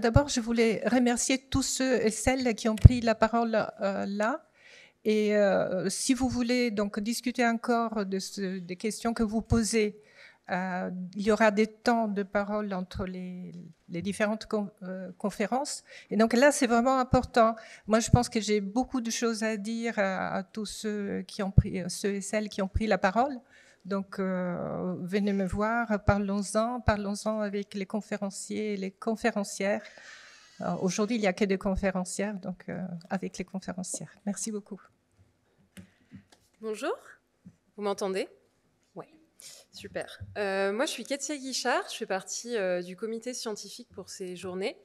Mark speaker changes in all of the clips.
Speaker 1: d'abord, je voulais remercier tous ceux et celles qui ont pris la parole euh, là. Et euh, si vous voulez donc discuter encore de des questions que vous posez, euh, il y aura des temps de parole entre les, différentes conférences. Et donc là, c'est vraiment important. Moi, je pense que j'ai beaucoup de choses à dire à, à tous ceux, qui ont pris, ceux et celles qui ont pris la parole. Donc, euh, venez me voir, parlons-en, parlons-en avec les conférenciers et les conférencières. Euh, aujourd'hui, il n'y a que des conférencières, donc euh, avec les conférencières. Merci beaucoup.
Speaker 2: Bonjour, vous m'entendez Oui, super. moi, je suis Katia Guichard, je fais partie du comité scientifique pour ces journées.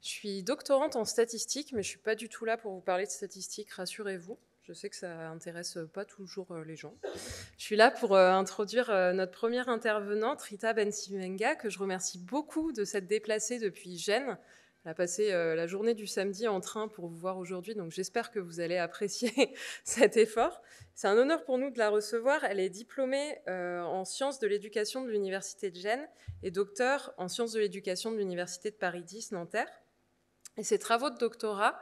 Speaker 2: Je suis doctorante en statistique, mais je ne suis pas du tout là pour vous parler de statistiques, rassurez-vous. Je sais que ça intéresse pas toujours euh, les gens. Je suis là pour euh, introduire euh, notre première intervenante, Rita Bensimenga, que je remercie beaucoup de s'être déplacée depuis Gênes. Elle a passé la journée du samedi en train pour vous voir aujourd'hui, donc j'espère que vous allez apprécier cet effort. C'est un honneur pour nous de la recevoir. Elle est diplômée en sciences de l'éducation de l'Université de Gênes et docteur en sciences de l'éducation de l'Université de Paris 10 Nanterre. Et ses travaux de doctorat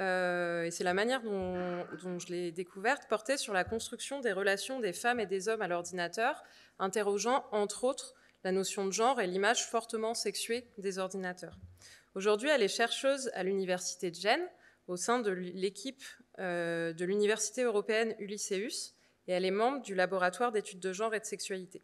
Speaker 2: euh, et c'est la manière dont, je l'ai découverte, portait sur la construction des relations des femmes et des hommes à l'ordinateur, interrogeant entre autres la notion de genre et l'image fortement sexuée des ordinateurs. Aujourd'hui, elle est chercheuse à l'Université de Gênes, au sein de l'équipe euh, de l'Université européenne Ulysseus, et elle est membre du laboratoire d'études de genre et de sexualité.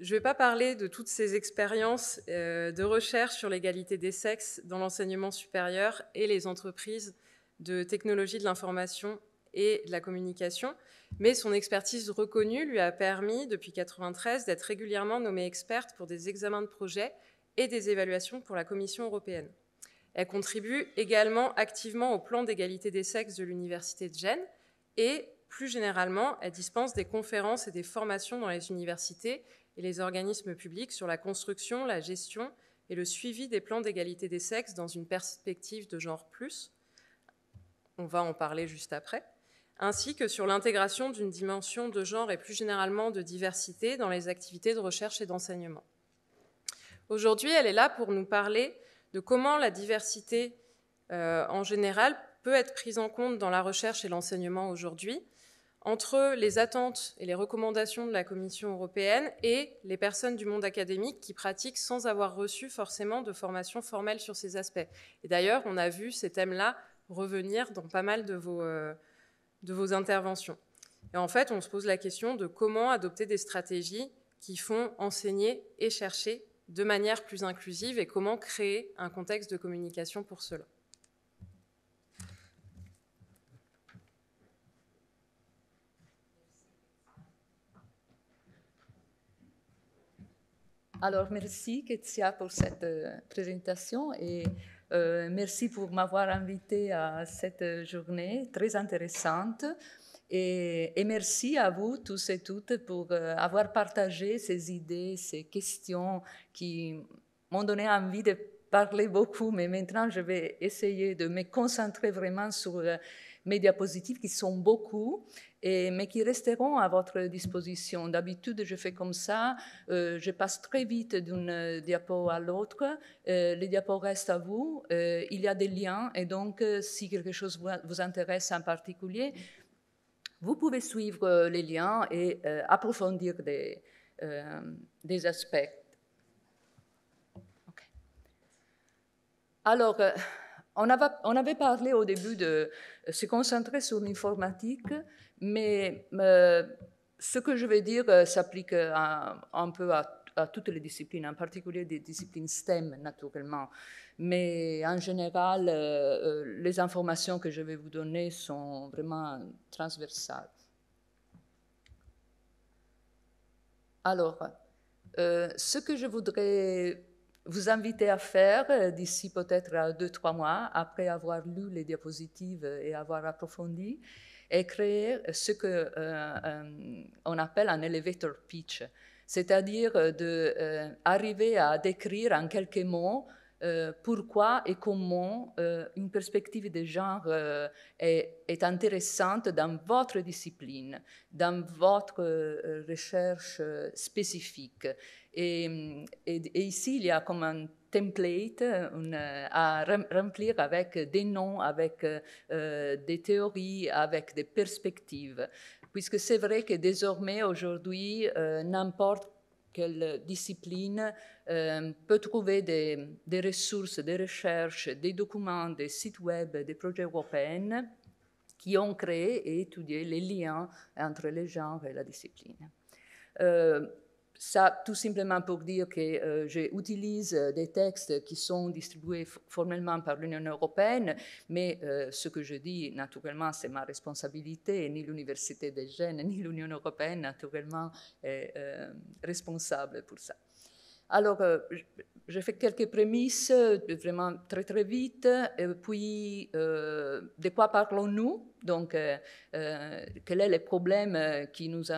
Speaker 2: Je ne vais pas parler de toutes ces expériences euh, de recherche sur l'égalité des sexes dans l'enseignement supérieur et les entreprises de technologie de l'information et de la communication, mais son expertise reconnue lui a permis, depuis 1993, d'être régulièrement nommée experte pour des examens de projets et des évaluations pour la Commission européenne. Elle contribue également activement au plan d'égalité des sexes de l'Université de Gênes et, plus généralement, elle dispense des conférences et des formations dans les universités et les organismes publics sur la construction, la gestion et le suivi des plans d'égalité des sexes dans une perspective de genre plus, on va en parler juste après, ainsi que sur l'intégration d'une dimension de genre et plus généralement de diversité dans les activités de recherche et d'enseignement. Aujourd'hui, elle est là pour nous parler de comment la diversité euh, en général peut être prise en compte dans la recherche et l'enseignement aujourd'hui, entre les attentes et les recommandations de la Commission européenne et les personnes du monde académique qui pratiquent sans avoir reçu forcément de formation formelle sur ces aspects. Et d'ailleurs, on a vu ces thèmes-là revenir dans pas mal de vos, euh, interventions. Et en fait, on se pose la question de comment adopter des stratégies qui font enseigner et chercher de manière plus inclusive et comment créer un contexte de communication pour cela.
Speaker 3: Alors, merci Ketsia pour cette euh, présentation et euh, merci pour m'avoir invité à cette journée très intéressante. Et, merci à vous tous et toutes pour euh, avoir partagé ces idées, ces questions qui m'ont donné envie de parler beaucoup, mais maintenant je vais essayer de me concentrer vraiment sur médias positifs qui sont beaucoup, mais qui resteront à votre disposition. D'habitude, je fais comme ça, euh, je passe très vite d'une diapo à l'autre, euh, les diapos restent à vous, euh, il y a des liens, et donc si quelque chose vous, intéresse en particulier, vous pouvez suivre les liens et approfondir des, aspects. Alors, on, avait, parlé au début de euh, se concentrer sur l'informatique, mais euh, ce que je vais dire euh, s'applique un peu à, toutes les disciplines, en particulier des disciplines STEM, naturellement. Mais en général, les informations que je vais vous donner sont vraiment transversales. Alors, ce que je voudrais vous invitez à faire euh, d'ici peut-être euh, deux, trois mois, après avoir lu les diapositives et avoir approfondi, et créer ce que euh, on appelle un elevator pitch, c'est-à-dire d'arriver arriver à décrire en quelques mots pourquoi et comment une perspective de genre est, intéressante dans votre discipline, dans votre recherche spécifique. Et, ici, il y a comme un template à remplir avec des noms, avec euh, des théories, avec des perspectives. Puisque c'est vrai que désormais, aujourd'hui, euh, n'importe quelle discipline euh, peut trouver des, des, ressources, des recherches, des documents, des sites web, des projets européens qui ont créé et étudié les liens entre les genres et la discipline ça tout simplement pour dire que euh, j'utilise euh, des textes qui sont distribués formellement par l'Union européenne, mais euh, ce que je dis, naturellement, c'est ma responsabilité. Ni l'Université des jeunes, ni l'Union européenne, naturellement, est responsable pour ça. Alors, euh, j'ai fait quelques prémices euh, vraiment très très vite. Et euh, puis, de quoi parlons-nous Donc, euh, quel est le problème qui nous,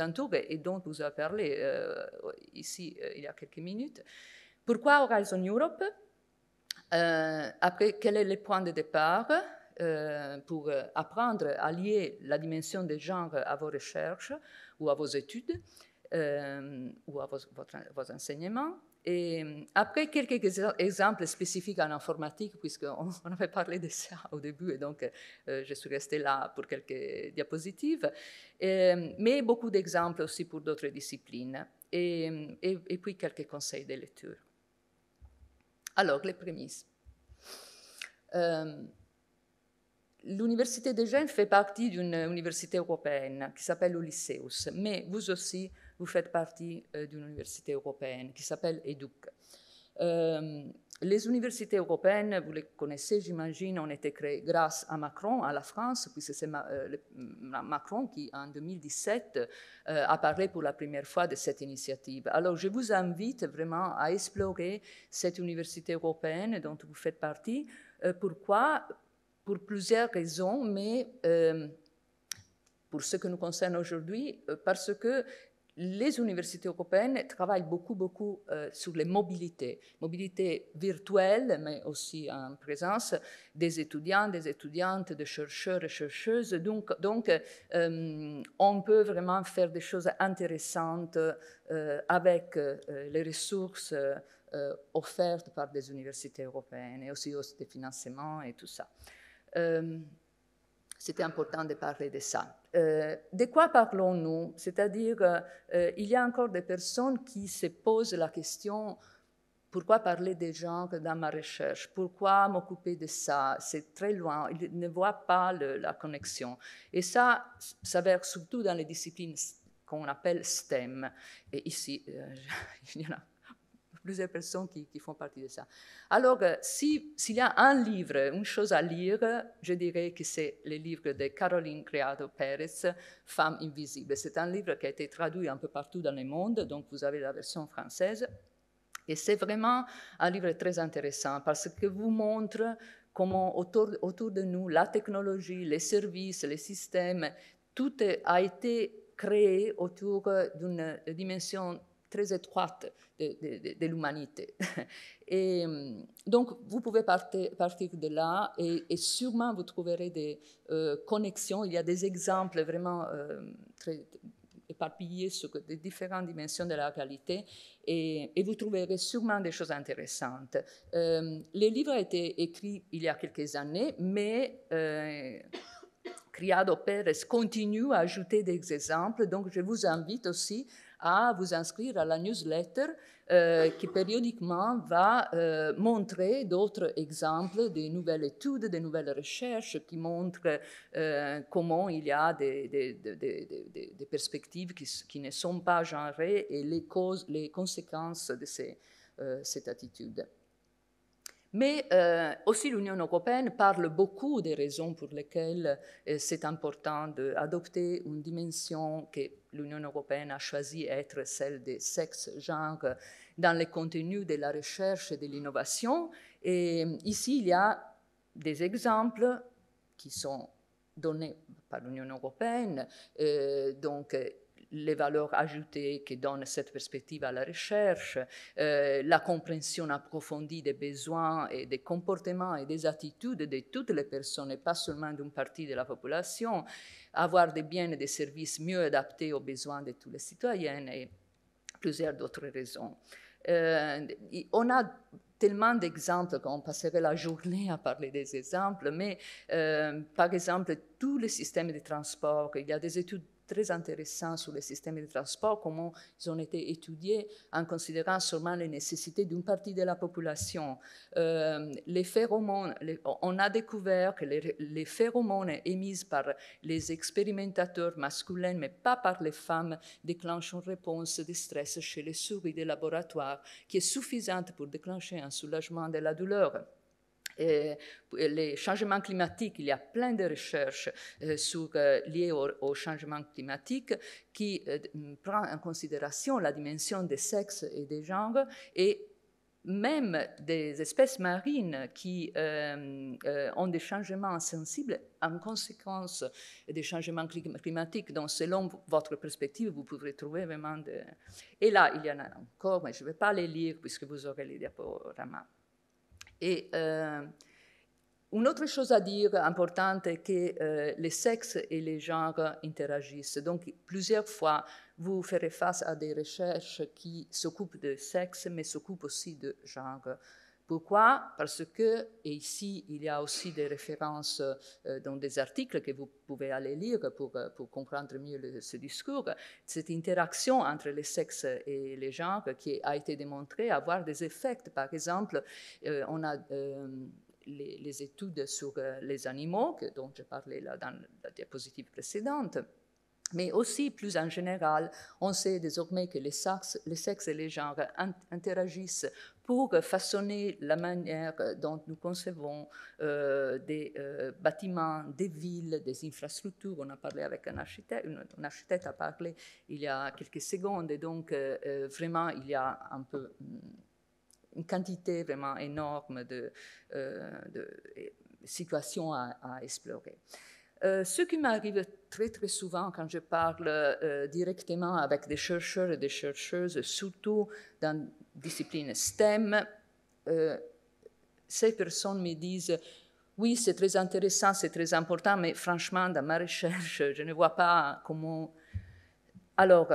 Speaker 3: entourent et dont vous avez parlé ici il y a quelques minutes Pourquoi Horizon Europe Après, quel est le point de départ pour apprendre à lier la dimension des genres à vos recherches ou à vos études euh, ou à vos, enseignements. Et euh, après, quelques exemples spécifiques en informatique, puisqu'on on avait parlé de ça au début, et donc euh, je suis restée là pour quelques diapositives, mais beaucoup d'exemples aussi pour d'autres disciplines, et, et, puis quelques conseils de lecture. Alors, les prémices. L'université de Genève fait partie d'une université européenne qui s'appelle Odysseus, mais vous aussi, vous faites partie euh, d'une université européenne qui s'appelle EDUC. Euh, les universités européennes, vous les connaissez, j'imagine, ont été créées grâce à Macron, à la France, puisque c'est euh, Macron qui, en 2017, a parlé pour la première fois de cette initiative. Alors, je vous invite vraiment à explorer cette université européenne dont vous faites partie. pourquoi Pour plusieurs raisons, mais pour ce que nous concerne aujourd'hui, parce que les universités européennes travaillent beaucoup, beaucoup euh, sur les mobilités, mobilité virtuelle, mais aussi en présence des étudiants, des étudiantes, des chercheurs et chercheuses. Donc, donc euh, on peut vraiment faire des choses intéressantes euh, avec les ressources offertes par des universités européennes et aussi, aussi des financements et tout ça. C'était important de parler de ça. Euh, de quoi parlons-nous C'est-à-dire, euh, euh, il y a encore des personnes qui se posent la question pourquoi parler des genres dans ma recherche Pourquoi m'occuper de ça C'est très loin, ils ne voient pas la connexion. Et ça s'avère surtout dans les disciplines qu'on appelle STEM. Et ici, euh, il y en a plusieurs personnes qui, font partie de ça. Alors, euh, s'il y a un livre, une chose à lire, je dirais que c'est le livre de Caroline Creado Pérez, Femme invisible. C'est un livre qui a été traduit un peu partout dans le monde, donc vous avez la version française. Et c'est vraiment un livre très intéressant parce que vous montre comment autour, autour de nous, la technologie, les services, les systèmes, tout a été créé autour euh, d'une dimension très étroite de, l'humanité. Et euh, donc, vous pouvez partir, partir de là et, sûrement vous trouverez des euh, connexions. Il y a des exemples vraiment euh, éparpillés sur les différentes dimensions de la réalité et, vous trouverez sûrement des choses intéressantes. Le livre a été écrit il y a quelques années, mais... Criado Pérez continue à ajouter des exemples, donc je vous invite aussi à vous inscrire à la newsletter euh, qui périodiquement va euh, montrer d'autres exemples, des nouvelles études, des nouvelles recherches qui montrent euh, comment il y a des, perspectives qui, ne sont pas genrées et les causes, les conséquences de cette attitude. Mais euh, aussi l'Union européenne parle beaucoup des raisons pour lesquelles euh, c'est important d'adopter une dimension que l'Union européenne a choisi être celle des sexes, genres, dans les contenus de la recherche et de l'innovation. Et euh, ici, il y a des exemples qui sont donnés par l'Union européenne. donc, les valeurs ajoutées que donne cette perspective à la recherche, euh, la compréhension approfondie des besoins et des comportements et des attitudes de toutes les personnes et pas seulement d'une partie de la population, avoir des biens et des services mieux adaptés aux besoins de tous les citoyens et plusieurs d'autres raisons. Euh, on a tellement d'exemples qu'on passerait la journée à parler des exemples, mais euh, par exemple, tous les systèmes de transport, il y a des études très intéressant sur les systèmes de transport, comment ils ont été étudiés en considérant seulement les nécessités d'une partie de la population. Euh, les phéromones, on a découvert que les, les, phéromones émises par les expérimentateurs masculins, mais pas par les femmes, déclenchent une réponse de stress chez les souris des laboratoires qui est suffisante pour déclencher un soulagement de la douleur. Euh, euh, les changements climatiques, il y a plein de recherches euh, sur, liées au, changements changement climatique qui prend en considération la dimension des sexes et des genres et même des espèces marines qui ont des changements sensibles en conséquence des changements climatiques. Donc, selon votre perspective, vous pourrez trouver vraiment des. Et là, il y en a encore, mais je ne vais pas les lire puisque vous aurez les diaporamas. Et euh, une autre chose à dire importante est que euh, les sexes et les genres interagissent. Donc, plusieurs fois, vous ferez face à des recherches qui s'occupent de sexe, mais s'occupent aussi de genre. Pourquoi Parce que, et ici il y a aussi des références euh, dans des articles que vous pouvez aller lire pour, euh, comprendre mieux ce discours, cette interaction entre les sexes et les genres qui a été démontrée avoir des effets. Par exemple, euh, on a les, études sur les animaux, dont je parlais là dans la diapositive précédente. Mais aussi, plus en général, on sait désormais que les sexes, et les genres interagissent pour façonner la manière dont nous concevons euh, des euh, bâtiments, des villes, des infrastructures. On a parlé avec un architecte, un architecte a parlé il y a quelques secondes, et donc euh, vraiment, il y a un peu mm, une quantité vraiment énorme de, situations à explorer. Euh, ce qui m'arrive très très souvent quand je parle euh, directement avec des chercheurs et des chercheuses, surtout dans la discipline STEM, euh, ces personnes me disent oui, c'est très intéressant, c'est très important, mais franchement, dans ma recherche, je ne vois pas comment. Alors,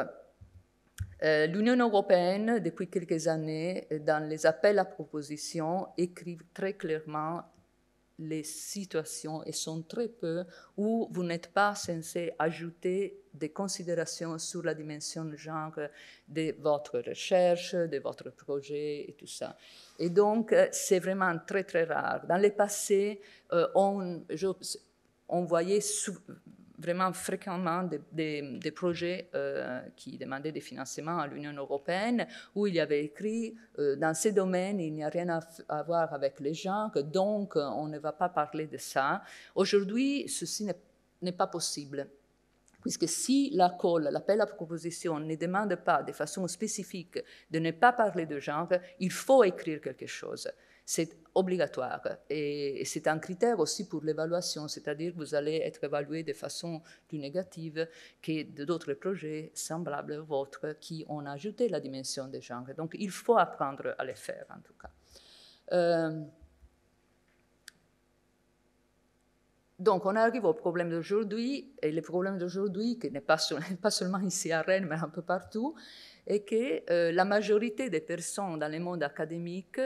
Speaker 3: l'Union européenne, depuis quelques années, dans les appels à propositions, écrit très clairement les situations et sont très peu où vous n'êtes pas censé ajouter des considérations sur la dimension genre de votre recherche, de votre projet et tout ça. Et donc, euh, c'est vraiment très, très rare. Dans le passé, euh, on, on voyait vraiment fréquemment des, projets euh, qui demandaient des financements à l'Union européenne, où il y avait écrit euh, dans ces domaines, il n'y a rien à, voir avec les que donc euh, on ne va pas parler de ça. Aujourd'hui, ceci n'est pas possible. Puisque si la colle, l'appel à proposition, ne demande pas de façon spécifique de ne pas parler de genre, il faut écrire quelque chose c'est obligatoire. Et c'est un critère aussi pour l'évaluation, c'est-à-dire que vous allez être évalué de façon plus négative que d'autres projets semblables aux vôtres qui ont ajouté la dimension des genres. Donc il faut apprendre à les faire en tout cas. Euh, donc, on arrive au problème d'aujourd'hui, et le problème d'aujourd'hui, qui n'est pas, seulement ici à Rennes, mais un peu partout, est que euh, la majorité des personnes dans le monde académique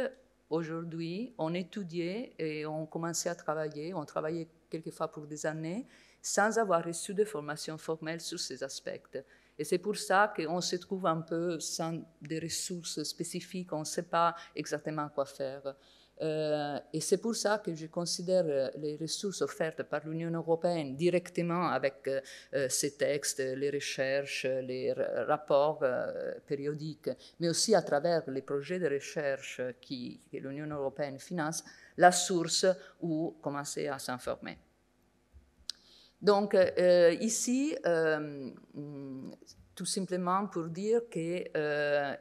Speaker 3: Aujourd'hui, on étudiait et on commençait à travailler, on travaillait quelquefois pour des années, sans avoir reçu de formation formelle sur ces aspects. Et c'est pour ça qu'on se trouve un peu sans des ressources spécifiques, on ne sait pas exactement quoi faire. Euh, et c'est pour ça que je considère euh, les ressources offertes par l'Union européenne directement avec euh, ces textes, les recherches, les rapports périodiques, mais aussi à travers les projets de recherche qui, que l'Union européenne finance, la source où commencer à s'informer. Donc ici, tout simplement pour dire que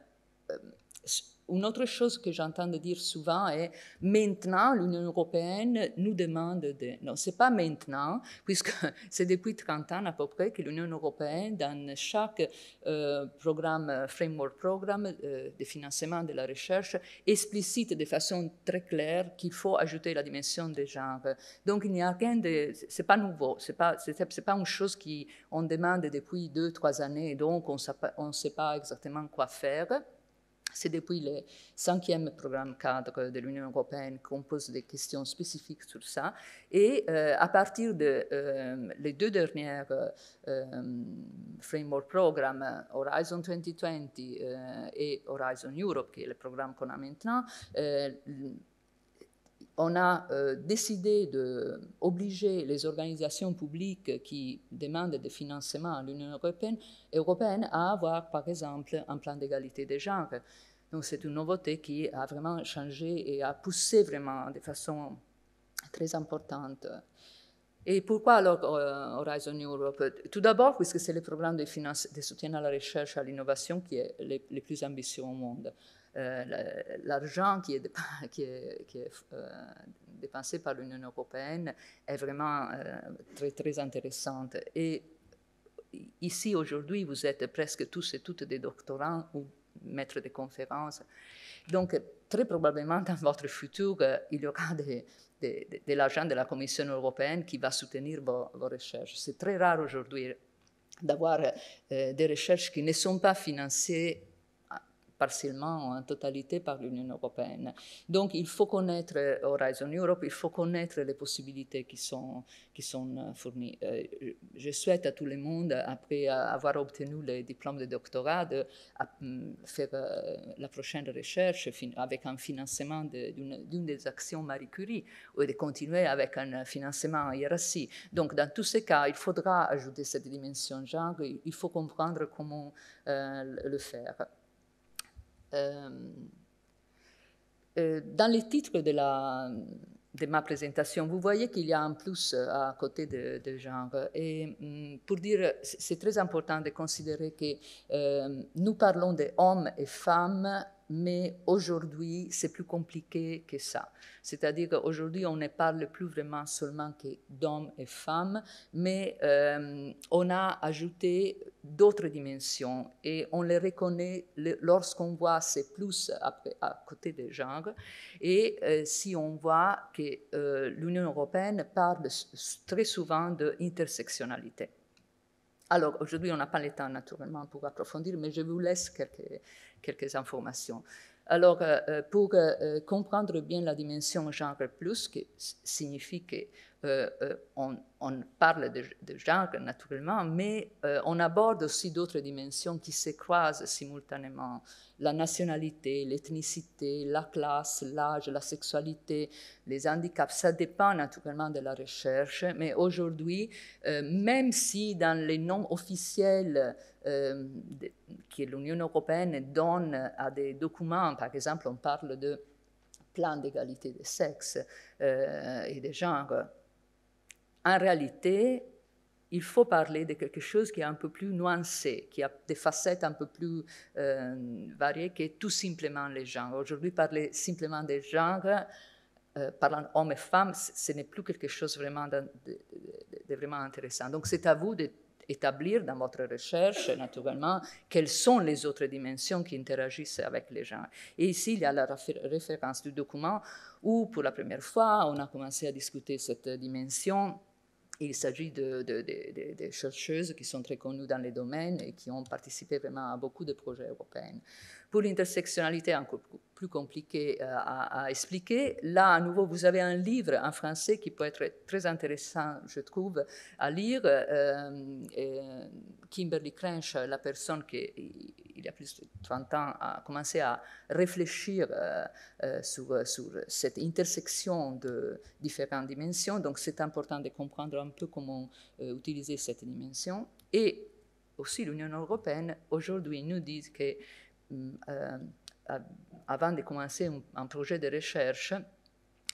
Speaker 3: une autre chose que j'entends dire souvent est maintenant l'Union européenne nous demande de. Non, c'est pas maintenant, puisque c'est depuis 30 ans à peu près que l'Union européenne, dans chaque euh, programme, framework programme euh, de financement de la recherche, explicite de façon très claire qu'il faut ajouter la dimension des genres. Donc il n'y a rien de. C'est pas nouveau, c'est pas, c'est, pas une chose qu'on demande depuis 2-3 années, donc on ne sait pas exactement quoi faire. C'est depuis le cinquième programme cadre de l'Union européenne qu'on pose des questions spécifiques sur ça. Et euh, à partir des de, euh, deux dernières euh, framework programmes, Horizon 2020 euh, et Horizon Europe, qui est le programme qu'on a maintenant, euh, on a euh, décidé d'obliger les organisations publiques qui demandent des financements à l'Union européenne, à avoir, par exemple, un plan d'égalité des genres. Donc, c'est une nouveauté qui a vraiment changé et a poussé vraiment de façon très importante. Et pourquoi alors euh, Horizon Europe Tout d'abord, puisque c'est le programme de, finance, de soutien à la recherche et à l'innovation qui est le plus ambitieux au monde. Euh, l'argent qui est, qui euh, dépensé par l'Union européenne est vraiment euh, très, très intéressante. Et ici, aujourd'hui, vous êtes presque tous et toutes des doctorants ou maîtres de conférences. Donc, très probablement, dans votre futur, il y aura de, l'argent de la Commission européenne qui va soutenir vos, recherches. C'est très rare aujourd'hui d'avoir des recherches qui ne sont pas financées partiellement en totalité par l'Union européenne. Donc il faut connaître euh, Horizon Europe, il faut connaître les possibilités qui sont, qui sont euh, fournies. Euh, je souhaite à tout le monde, après avoir obtenu le diplôme de doctorat, de mm, faire la prochaine recherche avec un financement d'une des actions Marie Curie ou de continuer avec un financement IRSI. Donc dans tous ces cas, il faudra ajouter cette dimension genre, il faut comprendre comment le faire. Euh, euh, dans les titres de, la, de, ma présentation, vous voyez qu'il y a un plus euh, à côté de, genre. Et mm, pour dire, c'est très important de considérer que nous parlons des hommes et femmes mais aujourd'hui, c'est plus compliqué que ça. C'est-à-dire qu'aujourd'hui, on ne parle plus vraiment seulement que d'hommes et femmes, mais euh, on a ajouté d'autres dimensions et on les reconnaît lorsqu'on voit ces plus à, côté des genres et euh, si on voit que euh, l'Union européenne parle très souvent d'intersectionnalité. Alors, aujourd'hui, on n'a pas le temps, naturellement, pour approfondir, mais je vous laisse quelques, quelques informations. Alors, euh, euh, pour euh, comprendre bien la dimension genre plus, qui signifie que euh, euh, on, parle de, genre naturellement, mais euh, on aborde aussi d'autres dimensions qui se croisent simultanément. La nationalité, l'ethnicité, la classe, l'âge, la sexualité, les handicaps, ça dépend naturellement de la recherche, mais aujourd'hui, même si dans les noms officiels que l'Union européenne donne à des documents, par exemple, on parle de plan d'égalité des sexes et des genres, en réalité, il faut parler de quelque chose qui est un peu plus nuancé, qui a des facettes un peu plus euh, variées que tout simplement les genres. Aujourd'hui, parler simplement des genres, euh, parlant hommes et femmes, ce n'est plus quelque chose vraiment de, de vraiment intéressant. Donc, c'est à vous d'établir dans votre recherche, naturellement, quelles sont les autres dimensions qui interagissent avec les genres. Et ici, il y a la référence du document où, pour la première fois, on a commencé à discuter cette dimension il s'agit de, chercheuses qui sont très connues dans les domaines et qui ont participé vraiment à beaucoup de projets européens. Pour l'intersectionnalité, encore plus compliqué euh, à, expliquer, là, à nouveau, vous avez un livre en français qui peut être très intéressant, je trouve, à lire. Euh, euh, Kimberly Crench, la personne qui il y a plus de 30 ans, a commencé à réfléchir euh, euh, sur, euh, sur, cette intersection de différentes dimensions. Donc c'est important de comprendre un peu comment utiliser cette dimension. Et aussi l'Union européenne, aujourd'hui, nous dit que mm, avant de commencer un, projet de recherche,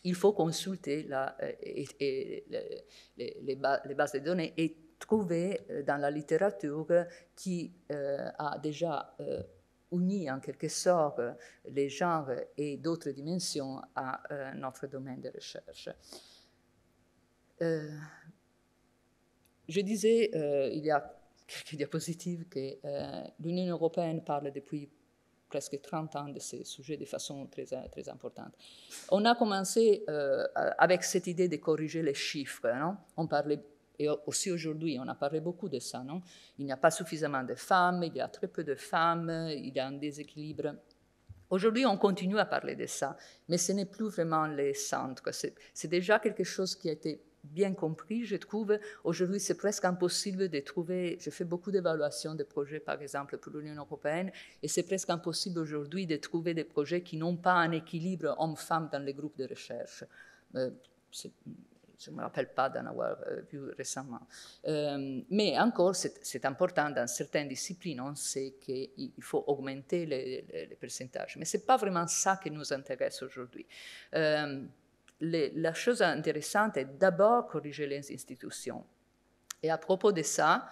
Speaker 3: il faut consulter la, les, les, bases de données et trouver euh, dans la littérature qui euh, a déjà euh, uni en quelque sorte les genres et d'autres dimensions à notre domaine de recherche. je disais il y a quelques diapositives que l'Union européenne parle depuis presque 30 ans de ces sujets de façon très, très importante. On a commencé avec cette idée de corriger les chiffres. Non On parlait et aussi aujourd'hui, on a parlé beaucoup de ça, non Il n'y a pas suffisamment de femmes, il y a très peu de femmes, il y a un déséquilibre. Aujourd'hui, on continue à parler de ça, mais ce n'est plus vraiment les centres. C'est déjà quelque chose qui a été bien compris, je trouve. Aujourd'hui, c'est presque impossible de trouver. Je fais beaucoup d'évaluations de projets, par exemple, pour l'Union européenne, et c'est presque impossible aujourd'hui de trouver des projets qui n'ont pas un équilibre homme-femme dans les groupes de recherche. Euh, c'est je ne me rappelle pas d'en avoir euh, vu récemment. Euh, mais encore, c'est important, dans certaines disciplines, on sait qu'il faut augmenter les, pourcentages. Mais ce n'est pas vraiment ça qui nous intéresse aujourd'hui. Euh, la chose intéressante est d'abord corriger les institutions. Et à propos de ça,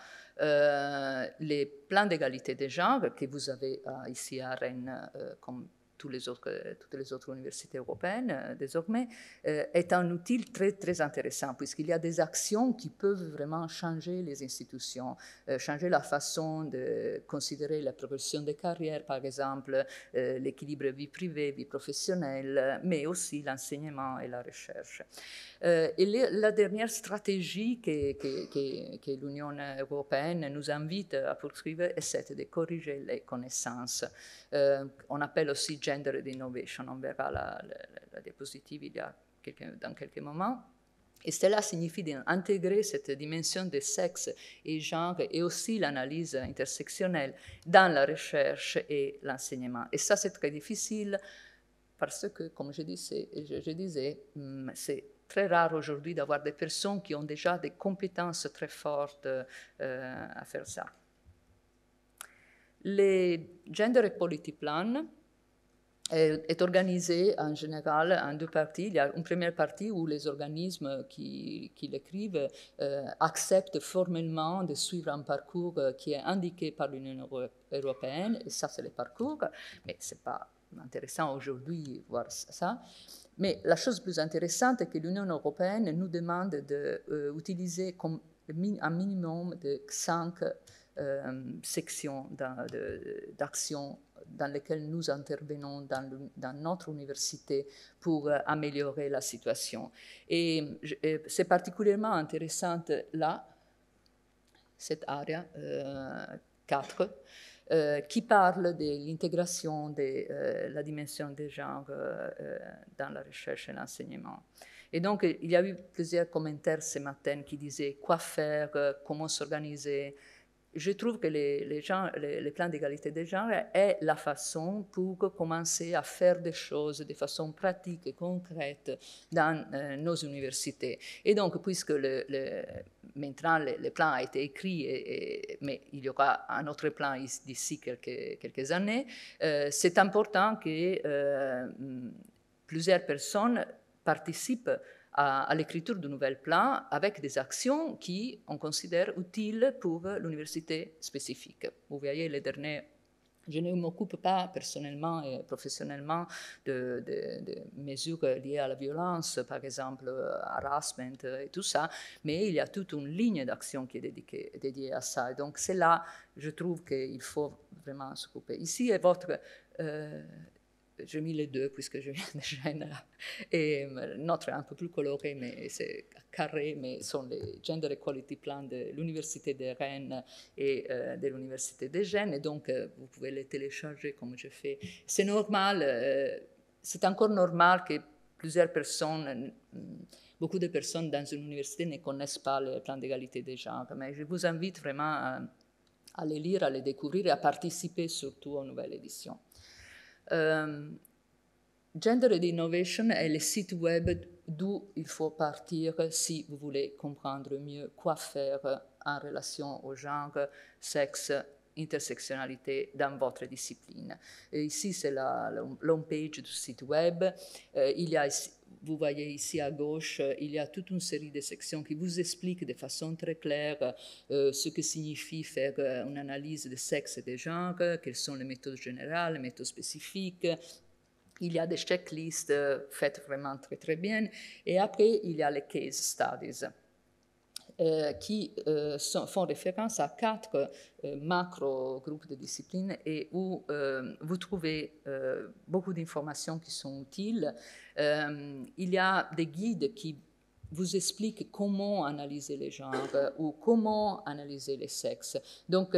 Speaker 3: les plans d'égalité des genres que vous avez ici à Rennes comme les autres, euh, toutes les autres universités européennes euh, désormais, euh, est un outil très, très intéressant, puisqu'il y a des actions qui peuvent vraiment changer les institutions, changer la façon de considérer la progression des carrières, par exemple, l'équilibre vie privée, vie professionnelle, mais aussi l'enseignement et la recherche. et la dernière stratégie que, que l'Union européenne nous invite à poursuivre est celle de corriger les connaissances. on appelle aussi Gender on verra la, diapositive il quelques, dans quelques moments. Et cela signifie d'intégrer cette dimension de sexe et genre et aussi l'analyse intersectionnelle dans la recherche et l'enseignement. Et ça, c'est très difficile parce que, comme je, disais, je, disais mm, c'est très rare aujourd'hui d'avoir des personnes qui ont déjà des compétences très fortes euh, à faire ça. Les gender policy plans est organisé en général en deux parties. Il y a une première partie où les organismes qui, qui l'écrivent euh, acceptent formellement de suivre un parcours euh, qui est indiqué par l'Union européenne, et ça c'est le parcours, mais ce n'est pas intéressant aujourd'hui voir ça. Mais la chose plus intéressante est que l'Union européenne nous demande d'utiliser de, euh, un minimum de cinq sections d'action dans lesquels nous intervenons dans, notre université pour euh, améliorer la situation. Et, c'est particulièrement intéressant là, cette area 4, euh, euh, qui parle de l'intégration de la dimension des genres dans la recherche et l'enseignement. Et donc, il y a eu plusieurs commentaires ce matin qui disaient quoi faire, comment s'organiser, je trouve que les, les, plans d'égalité des genres est la façon pour commencer à faire des choses de façon pratique et concrète dans euh, nos universités. Et donc, puisque le, maintenant le, plan a été écrit, mais il y aura un autre plan d'ici quelques, quelques, années, euh, c'est important que euh, plusieurs personnes participent à, l'écriture de nouveaux plans avec des actions qui on considère utiles pour l'université spécifique. Vous voyez les derniers je ne m'occupe pas personnellement et professionnellement de, mesures liées à la violence, par exemple euh, harassment et tout ça, mais il y a toute une ligne d'action qui est dédiée, à ça. Et donc c'est là, je trouve qu'il faut vraiment s'occuper. Ici est votre euh, j'ai mis les deux puisque je viens de Gênes. Et euh, notre est un peu plus coloré, mais c'est carré, mais sont les Gender Equality Plan de l'Université de Rennes et euh, de l'Université de Gênes. Et donc, euh, vous pouvez les télécharger comme je fais. C'est normal, c'est encore normal que plusieurs personnes, mm, beaucoup de personnes dans une université ne connaissent pas le plan d'égalité des genres. Mais je vous invite vraiment à, à les lire, à les découvrir et à participer surtout aux nouvelles éditions. Ehm, gender and Innovation est le site web d'où il faut partir si vous voulez comprendre mieux quoi faire en relation au genre, sexe, intersectionnalité dans votre discipline. ici, c'est la, page du site web. Euh, il y a vous voyez ici à gauche, euh, il y a toute une série de sections qui vous expliquent de façon très claire euh, euh, ce que signifie faire une analyse de sexe et de genre, quelles sont les méthodes générales, les méthodes spécifiques, il y a des checklists faites vraiment très très bien. Et après, il y a les case studies. Euh, qui euh, font référence à quatre euh, macro-groupes de disciplines et où vous trouvez beaucoup d'informations qui sont utiles. il y a des guides qui vous expliquent comment analyser les genres ou comment analyser les sexes. Donc,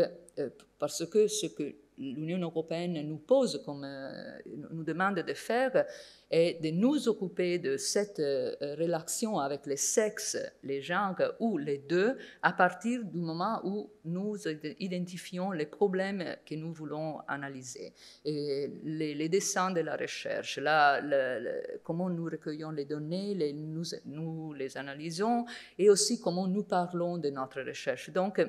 Speaker 3: parce que ce que l'Union européenne nous pose comme euh, nous demande de faire est de nous occuper de cette euh, relation avec les sexes, les genres ou les deux à partir du moment où nous identifions les problèmes que nous voulons analyser, Et les, dessins de la recherche, la, comment nous recueillons les données, les, nous, nous les analysons et aussi comment nous parlons de notre recherche. Donc,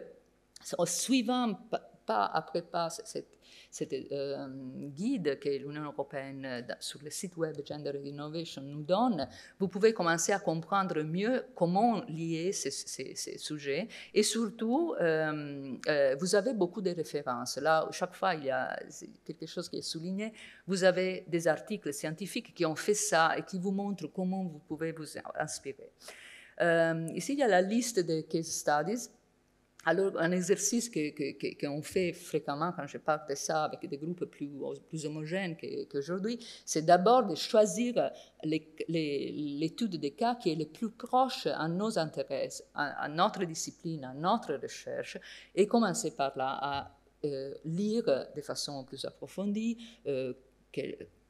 Speaker 3: suivant pas après pas cette, euh, guide que l'Union européenne euh, sur le site web Gender Innovation nous donne, vous pouvez commencer à comprendre mieux comment lier ces, sujets. Et surtout, euh, vous avez beaucoup de références. Là, chaque fois, il y a quelque chose qui est souligné. Vous avez des articles scientifiques qui ont fait ça et qui vous montrent comment vous pouvez vous inspirer. ici, il y a la liste des case studies alors, un exercice qu'on que, fait fréquemment quand je parle de ça avec des groupes plus, plus homogènes qu'aujourd'hui, c'est d'abord de choisir l'étude des cas qui est le plus proche à nos intérêts, à, notre discipline, à notre recherche, et commencer par là à euh, lire de façon plus approfondie euh,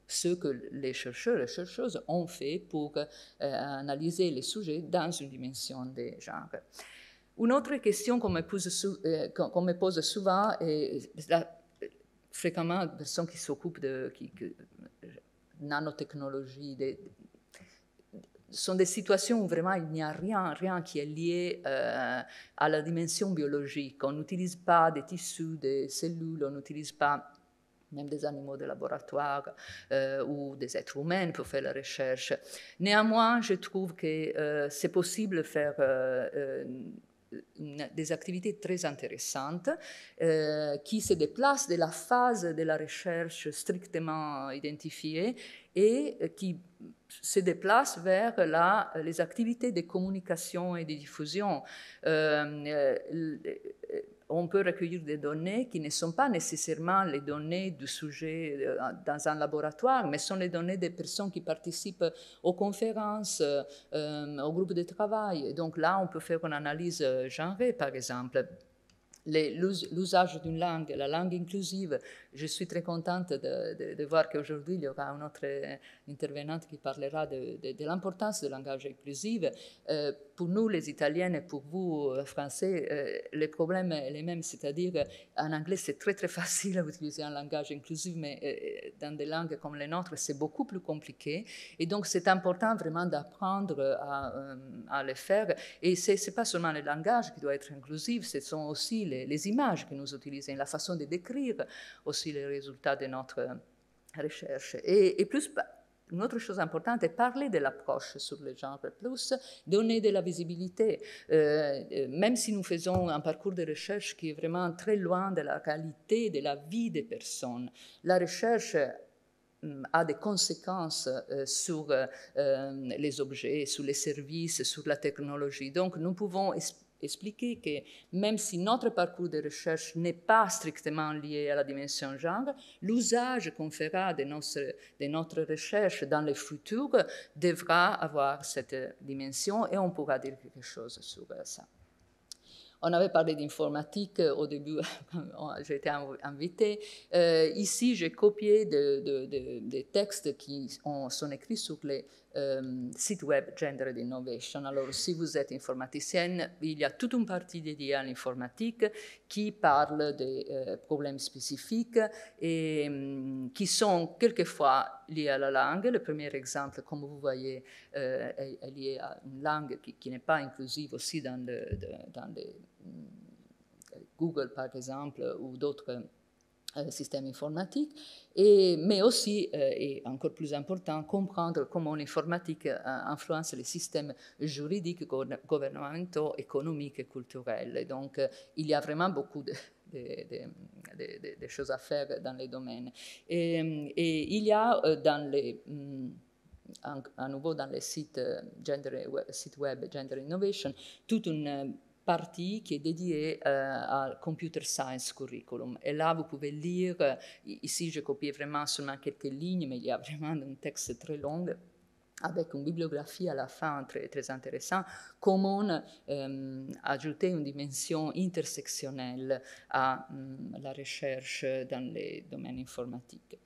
Speaker 3: ce que les chercheurs et chercheuses ont fait pour euh, analyser les sujets dans une dimension des genres. Une autre question qu'on me, eh, pose, souvent, et fréquemment, les personnes qui s'occupent de, qui, nanotechnologie, des, sont des situations où vraiment il n'y a rien, rien qui est lié euh, à la dimension biologique. On n'utilise pas des tissus, des cellules, on n'utilise pas même des animaux de laboratoire euh, ou des êtres humains pour faire la recherche. Néanmoins, je trouve que euh, c'est possible de faire des activités très intéressantes euh, qui se déplacent de la phase de la recherche strictement identifiée et qui se déplacent vers la, les activités de communication et de diffusion. Euh, euh, on peut recueillir des données qui ne sont pas nécessairement les données du sujet euh, dans un laboratoire, mais sont les données des personnes qui participent aux conférences, euh, euh, aux groupes de travail. Donc là, on peut faire une analyse genrée, par exemple l'usage d'une langue, la langue inclusive, je suis très contente de, voir qu'aujourd'hui, il y aura un autre euh, intervenante qui parlera de, l'importance du langage inclusif. Euh, pour nous, les Italiennes, et pour vous, euh, Français, les problèmes sont les mêmes. C'est-à-dire, en anglais, c'est très, très facile d'utiliser un langage inclusif, mais dans des langues comme les nôtres, c'est beaucoup plus compliqué. Et donc, c'est important vraiment d'apprendre à, le faire. Et ce n'est pas seulement le langage qui doit être inclusif, ce sont aussi les, les images que nous utilisons, la façon de décrire aussi les résultats de notre euh, recherche. Et, plus, une autre chose importante est parler de l'approche sur le genre, plus donner de la visibilité, euh, euh, même si nous faisons un parcours de recherche qui est vraiment très loin de la qualité de la vie des personnes. La recherche a des conséquences sur les objets, sur les services, sur la technologie. Donc nous pouvons expliquer que même si notre parcours de recherche n'est pas strictement lié à la dimension genre, l'usage qu'on fera de notre, recherche dans le futur devra avoir cette dimension et on pourra dire quelque chose sur ça. On avait parlé d'informatique euh, au début, j'ai été invitée. Euh, ici, j'ai copié des textes qui sont écrits sur les Ehm, site web Gender Innovation. Alors, si vous êtes informaticienne, il y a toute une partie dédiée à l'informatique qui parle des euh, problèmes spécifiques et mm, qui sont quelquefois liés à la langue. Le premier exemple, comme vous voyez, euh, est, lié à une langue qui, n'est pas inclusive aussi dans, mm, Google, par exemple, ou d'autres euh, système informatique, mais aussi, euh, et encore plus important, comprendre comment l'informatique euh, influence les systèmes juridiques, gouvernementaux, économiques et culturels. donc, il y a vraiment beaucoup de, choses à faire dans les domaines. Et, il y a mm, à nouveau dans les sites, gender, sites web Gender Innovation toute une partie qui est dédiée au euh, Computer Science Curriculum. Et là, vous pouvez lire, euh, ici j'ai copié vraiment seulement quelques lignes, mais il y a vraiment un texte très long avec une bibliographie à la fin très, très intéressante, comment euh, ajouter une dimension intersectionnelle à mm, la recherche dans les domaines informatiques.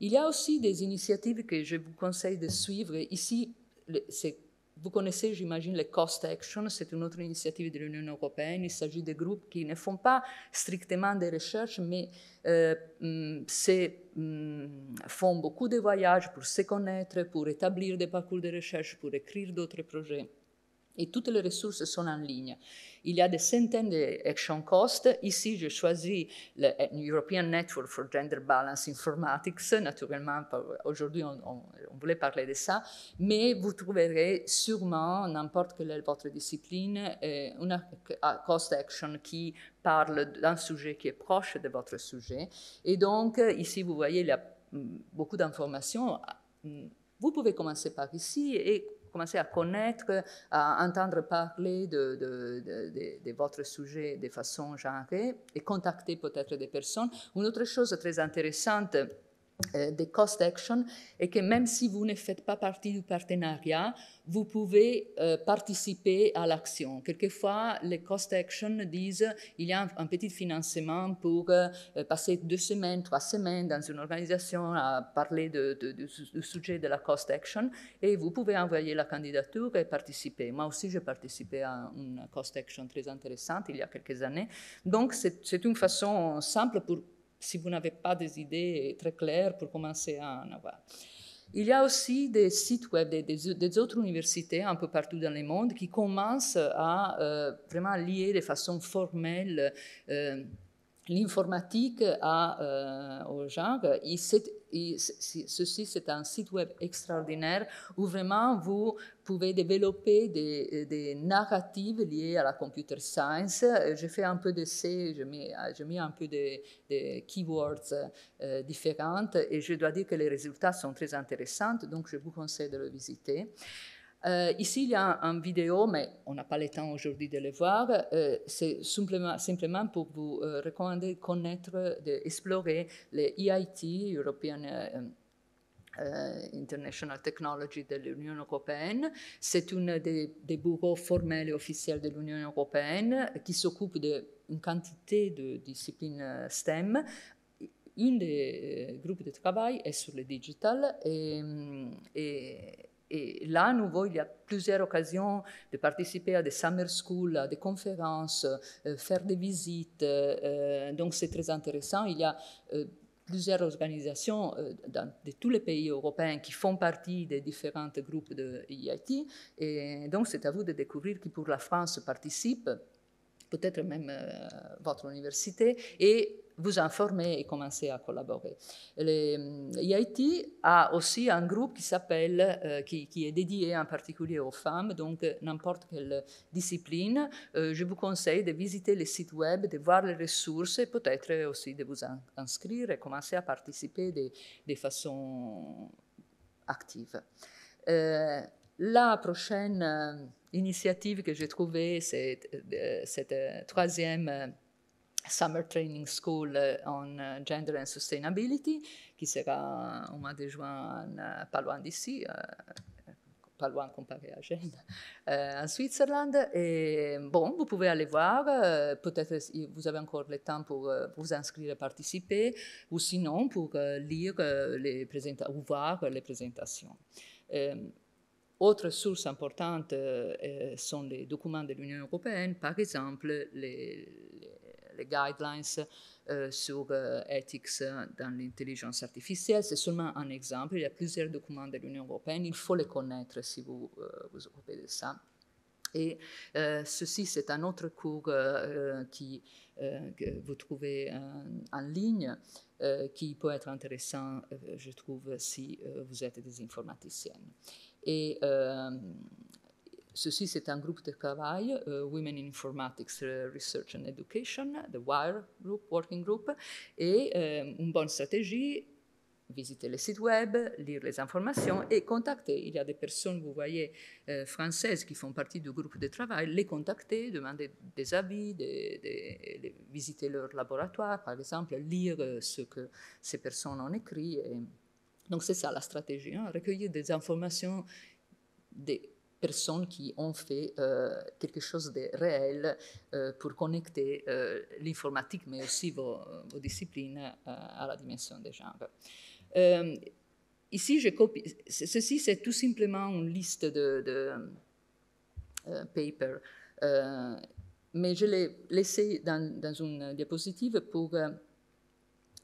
Speaker 3: Il y a aussi des initiatives que je vous conseille de suivre. Ici, c'est vous connaissez, j'imagine, les Cost Action, c'est une autre initiative de l'Union européenne. Il s'agit de groupes qui ne font pas strictement des recherches, mais euh, mm, mm, font beaucoup de voyages pour se connaître, pour établir des parcours de recherche, pour écrire d'autres projets et toutes les ressources sont en ligne. Il y a des centaines daction costs. Ici, j'ai choisi l'European euh, Network for Gender Balance Informatics. Naturellement, aujourd'hui, on, voulait parler de ça, mais vous trouverez sûrement, n'importe quelle est votre discipline, euh, une euh, cost action qui parle d'un sujet qui est proche de votre sujet. Et donc, ici, vous voyez, il y a mm, beaucoup d'informations. Ah, mm, vous pouvez commencer par ici et commencez à connaître, à entendre parler de, de, de, votre sujet de façon genrée et contacter peut-être des personnes. Une autre chose très intéressante, euh, des cost action et que même si vous ne faites pas partie du partenariat, vous pouvez euh, participer à l'action. Quelquefois, les cost action disent il y a un, petit financement pour euh, passer deux semaines, trois semaines dans une organisation à parler du sujet de la cost action et vous pouvez envoyer la candidature et participer. Moi aussi, j'ai participé à une cost action très intéressante il y a quelques années. Donc, c'est une façon simple pour si vous n'avez pas des idées très claires pour commencer à en avoir. Il y a aussi des sites web des, autres universités un peu partout dans le monde qui commencent à euh, vraiment lier de façon formelle euh, l'informatique à, euh, ceci, c'est un site web extraordinaire où vraiment vous pouvez développer des, narratives liées à la computer science. Euh, j'ai fait un peu d'essais, j'ai mis un peu de, keywords différents différentes et je dois dire que les résultats sont très intéressants, donc je vous conseille de le visiter. Euh, ici, il y a une vidéo, mais on n'a pas le temps aujourd'hui de le voir. Euh, c'est simplement, simplement, pour vous euh, recommander de connaître, d'explorer les EIT, European International Technology de l'Union européenne. C'est un des, bureaux formels et officiels de l'Union européenne qui s'occupe d'une quantité de disciplines STEM, un des groupes de travail est sur le digital et, et là, à nouveau, il y a plusieurs occasions de participer à des summer schools, à des conférences, euh, faire des visites. Euh, euh, donc, c'est très intéressant. Il y a plusieurs organisations de tous les pays européens qui font partie des différents groupes de e IIT. Et donc, c'est à vous de découvrir qui, pour la France, participe peut-être même votre université, et vous informer et commencer à collaborer. IIT euh, a aussi un groupe qui s'appelle, euh, qui, qui, est dédié en particulier aux femmes, donc euh, n'importe quelle discipline. je vous conseille de visiter le site web, de voir les ressources et peut-être aussi de vous inscrire et commencer à participer de, de façon active. la prochaine initiative que j'ai trouvée, c'est cette troisième Summer Training School euh, on euh, Gender and Sustainability, qui sera au mois de juin euh, pas loin d'ici, pas loin comparé à Gênes, en Suisse. Et bon, vous pouvez aller voir, peut-être vous avez encore le temps pour vous inscrire et participer, ou sinon pour lire les ou voir les présentations. Autres sources importantes sont les documents de l'Union européenne, par exemple les, les guidelines euh, sur l'éthique euh, euh, dans l'intelligence artificielle. C'est seulement un exemple. Il y a plusieurs documents de l'Union européenne. Il faut les connaître si vous vous occupez de ça. Et ceci, c'est un autre cours qui, que vous trouvez en ligne, qui peut être intéressant, je trouve, si vous êtes des informaticiennes. Et Ceci, c'est un groupe de travail, euh, Women in Informatics euh, Research and Education, the WIRE Group, Working Group, et euh, une bonne stratégie, visiter les sites web, lire les informations et contacter. Il y a des personnes, vous voyez, françaises qui font partie du groupe de travail, les contacter, demander des avis, visiter leur laboratoire, par exemple, lire ce que ces personnes ont écrit. Donc c'est ça la stratégie, hein. recueillir des informations des personnes qui ont fait euh, quelque chose de réel euh, pour connecter euh, l'informatique, mais aussi vos, disciplines à la dimension des genres. ici, je copie. Ceci, c'est tout simplement une liste de, de papers, mais je l'ai laissé dans, une diapositive pour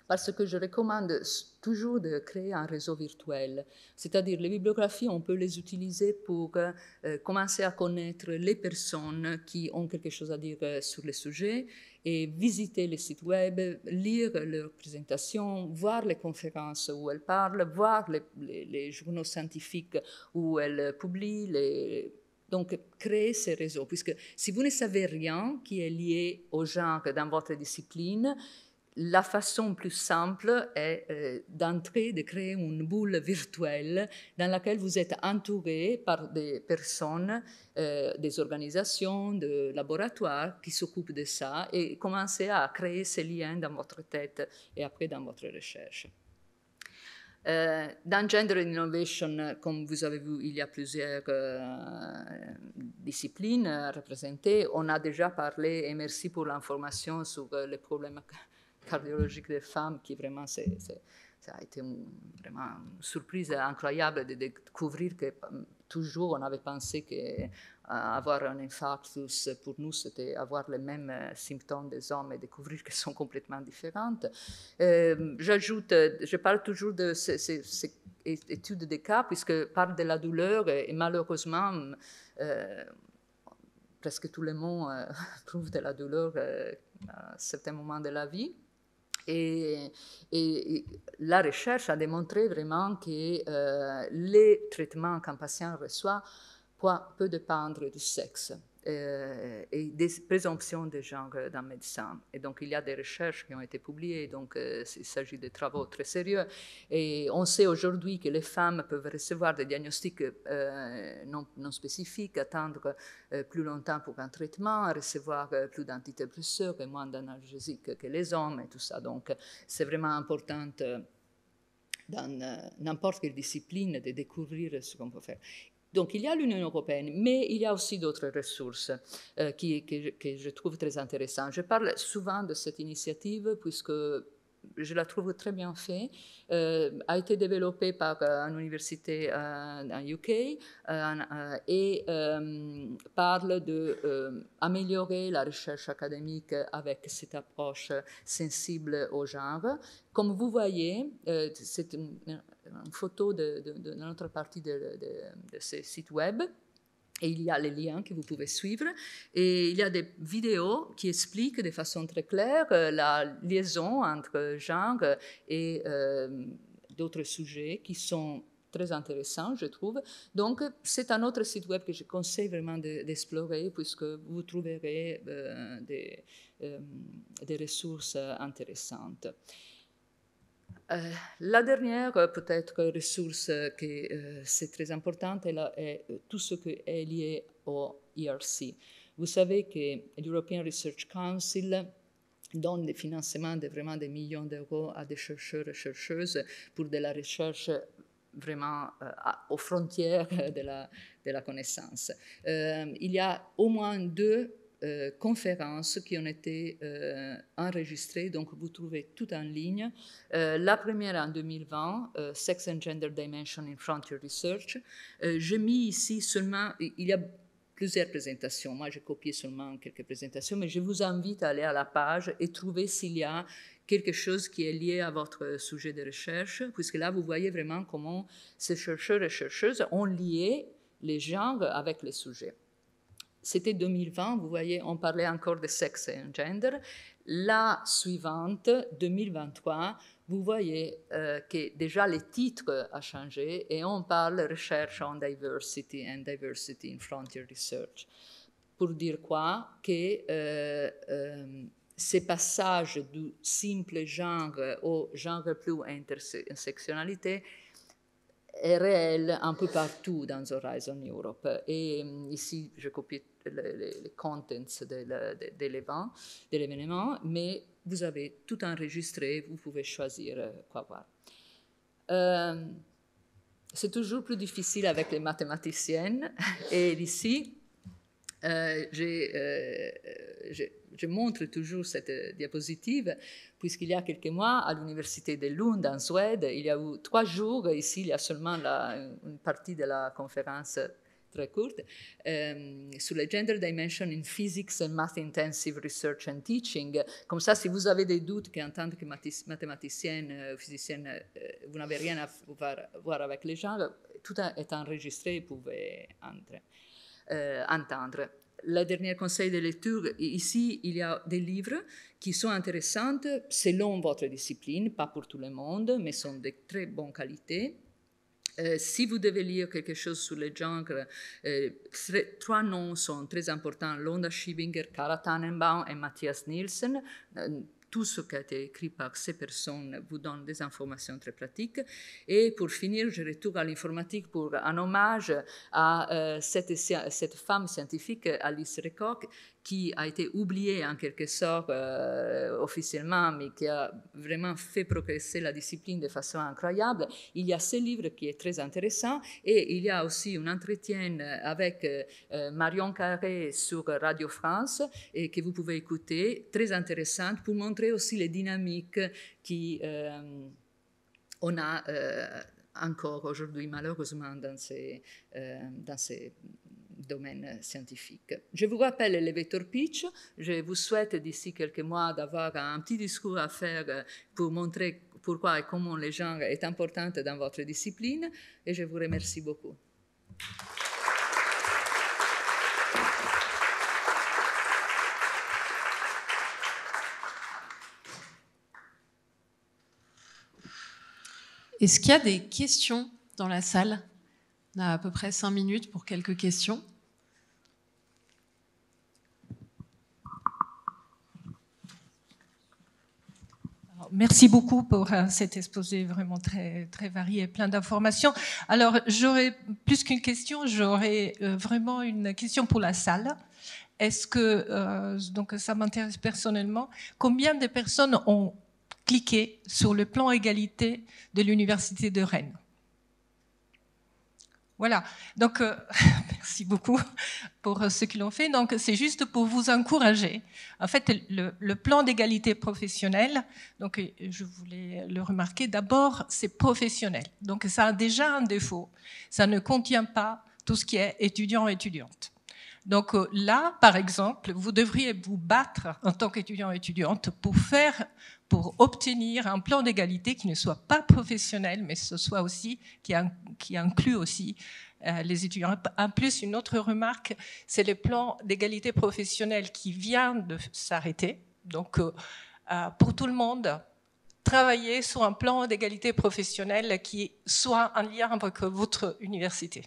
Speaker 3: parce que je recommande toujours de créer un réseau virtuel. C'est-à-dire, les bibliographies, on peut les utiliser pour euh, euh, commencer à connaître les personnes qui ont quelque chose à dire euh, sur le sujet et visiter les sites web, lire leurs présentations, voir les conférences où elles parlent, voir les, journaux scientifiques où elles publient, donc, créer ces réseaux, puisque si vous ne savez rien qui est lié au genre dans votre discipline, la façon plus simple est euh, d'entrer, de créer une boule virtuelle dans laquelle vous êtes entouré par des personnes, euh, des organisations, des laboratoires qui s'occupent de ça et commencer à créer ces liens dans votre tête et après dans votre recherche. Euh, dans Gender Innovation, comme vous avez vu, il y a plusieurs disciplines représentées. On a déjà parlé, et merci pour l'information sur les problèmes cardiologique des femmes, qui vraiment, c'est, ça a été une, vraiment une surprise incroyable de découvrir que hum, toujours on avait pensé que euh, avoir un infarctus pour nous c'était avoir les mêmes euh, symptômes des hommes et découvrir qu'ils sont complètement différentes. Euh, j'ajoute, je parle toujours de ces, ces, des études cas puisque parle de la douleur et, malheureusement hum, presque tout le monde trouve de la douleur à certains moments de la vie. Et, e, e la recherche a démontré vraiment que euh, les traitements qu'un patient reçoit peut dépendre du sexe euh, et des présomptions des genre d'un médecin. Et donc, il y a des recherches qui ont été publiées, donc euh, il s'agit de travaux très sérieux. Et on sait aujourd'hui que les femmes peuvent recevoir des diagnostics euh, non, spécifiques, attendre plus longtemps pour un traitement, recevoir plus d'antidépresseurs et moins d'analgésiques que les hommes et tout ça. Donc, c'est vraiment important dans n'importe quelle discipline de découvrir ce qu'on peut faire. Donc il y a l'Union européenne, mais il y a aussi d'autres ressources euh, qui, que, que, je trouve très intéressantes. Je parle souvent de cette initiative puisque je la trouve très bien faite, euh, a été développée par euh, une université euh, en UK et parle d'améliorer améliorer la recherche académique avec cette approche sensible au genre. Comme vous voyez, c'est une, photo de, de, notre partie de, de ce site web. Et il y a les liens que vous pouvez suivre. Et il y a des vidéos qui expliquent de façon très claire euh, la liaison entre genre et euh, d'autres sujets qui sont très intéressants, je trouve. Donc, c'est un autre site web que je conseille vraiment d'explorer, puisque vous trouverez euh, des ressources intéressantes. Eh, la dernière, eh, peut-être, ressource eh, qui c'est très importante, là, est tout ce qui est lié au ERC. Vous savez que l'European Research Council donne des financements de vraiment des millions d'euros à des chercheurs et chercheuses pour de la recherche vraiment aux frontières de la, connaissance. il y a au moins deux euh, conférences qui ont été euh, enregistrées, donc vous trouvez tout en ligne. Euh, la première en 2020, Sex and Gender Dimension in Frontier Research. J'ai mis ici seulement, il y a plusieurs présentations. Moi, j'ai copié seulement quelques présentations, mais je vous invite à aller à la page et trouver s'il y a quelque chose qui est lié à votre sujet de recherche, puisque là, vous voyez vraiment comment ces chercheurs et chercheuses ont lié les genres avec les sujets. C'était 2020, vous voyez, on parlait encore de sexe et de gender. La suivante, 2023, vous voyez euh, que déjà les titres a changé et on parle recherche en diversity and diversity in frontier research. Pour dire quoi Que euh, euh, ces passages du simple genre au genre plus intersectionnalité est réel un peu partout dans Horizon Europe. Et mm, ici, je copie les le, des contents de, l'événement, mais vous avez tout enregistré, vous pouvez choisir euh, quoi voir. Euh, c'est toujours plus difficile avec les mathématiciennes. Et ici, euh, euh, je, montre toujours cette euh, diapositive, puisqu'il y a quelques mois, à l'université de Lund, en Suède, il y a eu trois jours, ici il y a seulement une partie de la conférence très courte, sur les gender dimension in physics and math intensive research and teaching. Comme ça, si vous avez des doutes qu'en tant que mathématicienne, physicienne, vous n'avez rien à voir, avec les gens tout est enregistré vous pouvez entrer. Euh, entendre. La dernière conseil de lecture, ici, il y a des livres qui sont intéressants selon votre discipline, pas pour tout le monde, mais sont de très bonne qualité. Euh, si vous devez lire quelque chose sur le genre, euh, trois noms sont très importants, Londa Schibinger, Cara Tannenbaum et Matthias Nielsen tout ce qui a été écrit par ces personnes vous donne des informations très pratiques. Et pour finir, je retourne à l'informatique pour un hommage à euh, cette, cette, femme scientifique, Alice Recoq, qui a été oublié en quelque sorte euh, officiellement, mais qui a vraiment fait progresser la discipline de façon incroyable. Il y a ce livre qui est très intéressant et il y a aussi un entretien avec euh, euh, Marion Carré sur Radio France et que vous pouvez écouter, très intéressante pour montrer aussi les dynamiques qui on a encore aujourd'hui malheureusement dans ces, dans ces domaine scientifique. Je vous rappelle les pitch. Je vous souhaite d'ici quelques mois d'avoir un petit discours à faire pour montrer pourquoi et comment le genre est important dans votre discipline. Et je vous remercie beaucoup.
Speaker 2: Est-ce qu'il y a des questions dans la salle On a à peu près cinq minutes pour quelques questions.
Speaker 1: Merci beaucoup pour euh, cet exposé vraiment très, très varié et plein d'informations. Alors, j'aurais plus qu'une question, j'aurais euh, vraiment une question pour la salle. Est-ce que, euh, donc ça m'intéresse personnellement, combien de personnes ont cliqué sur le plan égalité de l'Université de Rennes voilà, donc euh, merci beaucoup pour euh, ce qu'ils ont fait. Donc c'est juste pour vous encourager. En fait, le, le plan d'égalité professionnelle, donc euh, je voulais le remarquer, d'abord c'est professionnel. Donc ça a déjà un défaut. Ça ne contient pas tout ce qui est étudiant-étudiante. Donc euh, là, par exemple, vous devriez vous battre en tant qu'étudiant et étudiante pour faire, pour obtenir un plan d'égalité qui ne soit pas professionnel, mais ce soit aussi qui, inclut aussi euh, les étudiants. En plus, une autre remarque, c'est le plan d'égalité professionnelle qui vient de s'arrêter. Donc euh, pour tout le monde, travailler sur un plan d'égalité professionnelle qui soit en lien avec votre université.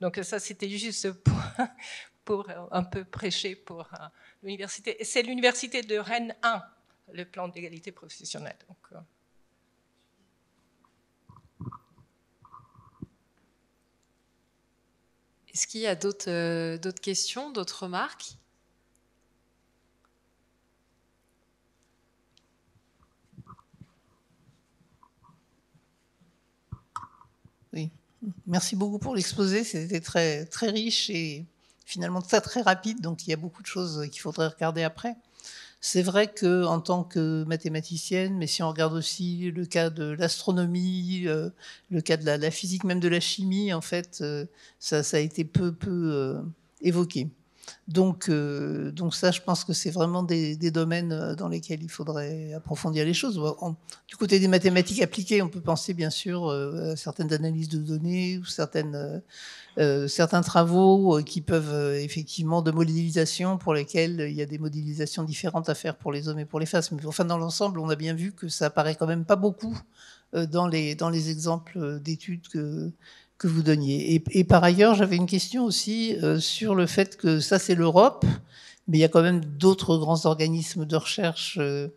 Speaker 1: Donc ça, c'était juste pour, pour euh, un peu prêcher pour euh, l'université. C'est l'université de Rennes 1, le plan d'égalité professionnelle. Euh. Est-ce qu'il y a
Speaker 2: d'autres questions, d'autres remarques
Speaker 4: Oui, merci beaucoup pour l'exposé, c'était très, très riche et finalement très très rapide, donc il y a beaucoup de choses euh, qu'il faudrait regarder après. C'est vrai que en tant que mathématicienne, mais si on regarde aussi le cas de l'astronomie, euh, le cas de la, physique, même de la chimie, en fait, euh, ça, a été peu peu évoqué. Donc, euh, donc ça, je pense que c'est vraiment des, domaines euh, dans lesquels il faudrait approfondir les choses. du côté des mathématiques appliquées, on peut penser bien sûr euh, à certaines analyses de données ou certaines, certains travaux qui peuvent effectivement de modélisation pour lesquels il y a des modélisations différentes à faire pour les hommes et pour les femmes. Mais enfin, dans l'ensemble, on a bien vu que ça apparaît quand même pas beaucoup dans les, dans les exemples d'études que que vous donniez. Et, par ailleurs, j'avais une question aussi euh, sur le fait que ça, c'est l'Europe, mais il y a quand même d'autres grands organismes de recherche euh,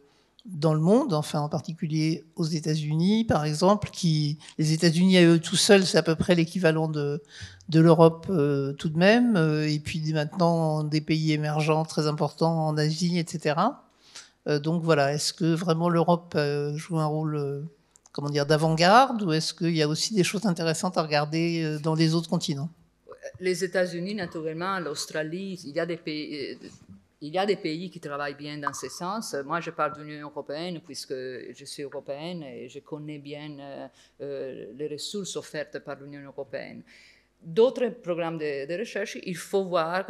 Speaker 4: dans le monde, enfin en particulier aux États-Unis, par exemple, qui les États-Unis à eux tout seuls, c'est à peu près l'équivalent de, de l'Europe euh, tout de même, et puis maintenant des pays émergents très importants en Asie, etc. donc voilà, est-ce que vraiment l'Europe joue un rôle comment dire, d'avant-garde ou est-ce qu'il y a aussi des choses intéressantes à regarder euh, dans les autres continents
Speaker 3: Les États-Unis, naturellement, l'Australie, il y a des pays. Euh, il y a des pays qui travaillent bien dans ce sens. Moi, je parle de l'Union européenne puisque je suis européenne et je connais bien euh, les ressources offertes par l'Union européenne. D'autres programmes de, recherche, il faut voir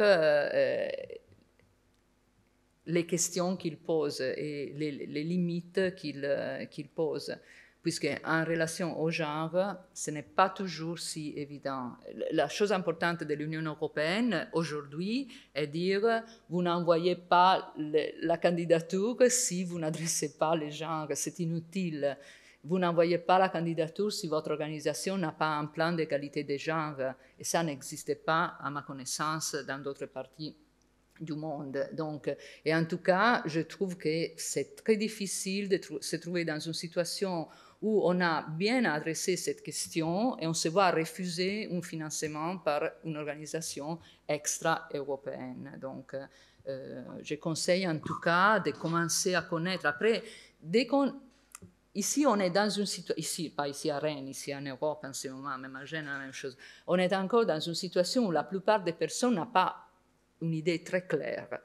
Speaker 3: les questions qu'ils posent et les, limites qu'ils posent puisque en relation au genre, ce n'est pas toujours si évident. La chose importante de l'Union européenne aujourd'hui est de dire vous n'envoyez pas la candidature si vous n'adressez pas les genres, c'est inutile. Vous n'envoyez pas la candidature si votre organisation n'a pas un plan d'égalité des genres. Et ça n'existe pas, à ma connaissance, dans d'autres parties du monde. Donc, et en tout cas, je trouve que c'est très difficile de se trouver dans une situation où on a bien adressé cette question et on se voit refuser un financement par une organisation extra-européenne. Donc, euh, euh, je conseille en tout cas de commencer à connaître. Après, dès qu'on Ici, on est dans une situation, ici, pas ici à Rennes, ici en Europe en ce moment, mais chose. On est encore dans une situation où la plupart des personnes n'ont pas une idée très claire.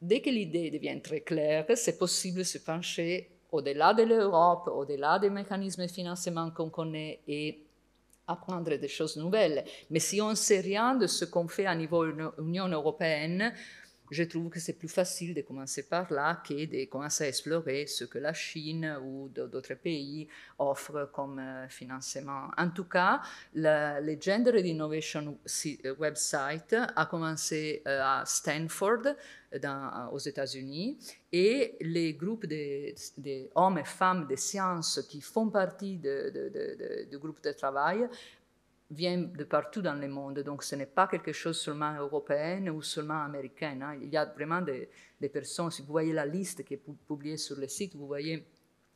Speaker 3: Dès que l'idée devient très claire, c'est possible de se pencher au-delà de l'Europe, au-delà des mécanismes de financement qu'on connaît et apprendre des choses nouvelles. Mais si on ne sait rien de ce qu'on fait à niveau de l'Union européenne, je trouve que c'est plus facile de commencer par là que de commencer à explorer ce que la Chine ou d'autres pays offrent comme euh, financement. En tout cas, le Gender Innovation euh, website a commencé euh, à Stanford, dans, aux États-Unis, et les groupes des hommes et femmes des sciences qui font partie du groupe de travail vient de partout dans le monde. Donc ce n'est pas quelque chose seulement européen ou seulement américain. Hein. Il y a vraiment des, personnes, si vous voyez la liste qui est publiée sur le site, vous voyez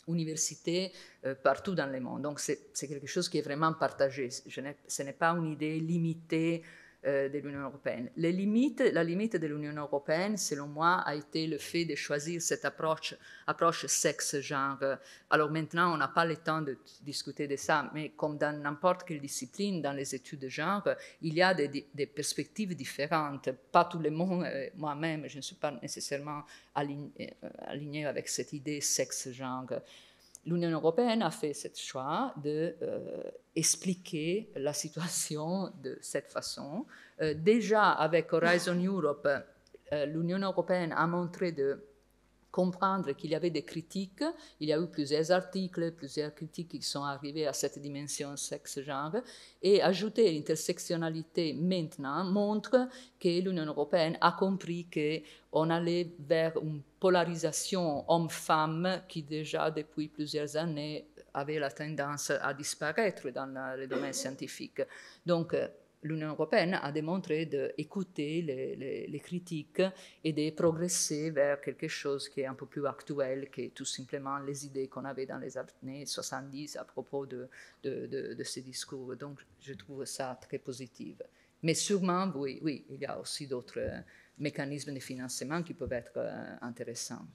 Speaker 3: universités euh, partout dans le monde. Donc c'est quelque chose qui est vraiment partagé. ce n'est pas une idée limitée euh, de l'Union européenne. Les limites, la limite de l'Union européenne, selon moi, a été le fait de choisir cette approche, approche sexe-genre. Alors maintenant, on n'a pas le temps de discuter de ça, mais comme dans n'importe quelle discipline, dans les études de genre, il y a des, perspectives différentes. Pas tout le monde, euh, moi-même, je ne suis pas nécessairement aligné euh, alignée avec cette idée sexe-genre l'Union européenne a fait ce choix d'expliquer de, euh, expliquer la situation de cette façon. Euh, déjà avec Horizon Europe, euh, l'Union européenne a montré de comprendre qu'il y avait des critiques. Il y a eu plusieurs articles, plusieurs critiques qui sont arrivées à cette dimension sexe-genre. Et ajouter l'intersectionnalité maintenant montre que l'Union européenne a compris qu'on allait vers une polarisation homme-femme qui déjà depuis plusieurs années avait la tendance à disparaître dans le domaine scientifique. Donc, l'Union européenne a démontré d'écouter les, les, critiques et de progresser vers quelque chose qui est un peu plus actuel que tout simplement les idées qu'on avait dans les années 70 à propos de, de, de, de ces discours. Donc, je trouve ça très positif. Mais sûrement, oui, oui il y a aussi d'autres euh, mécanismes de financement qui peuvent être euh, intéressants.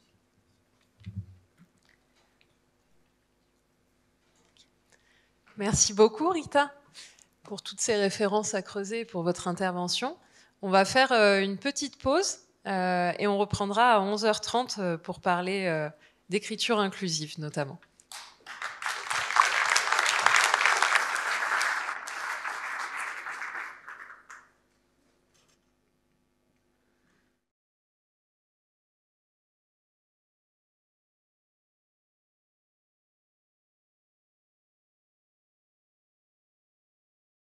Speaker 2: Merci beaucoup, Rita pour toutes ces références à creuser, pour votre intervention. On va faire euh, une petite pause euh, et on reprendra à 11h30 euh, pour parler d'écriture inclusive notamment.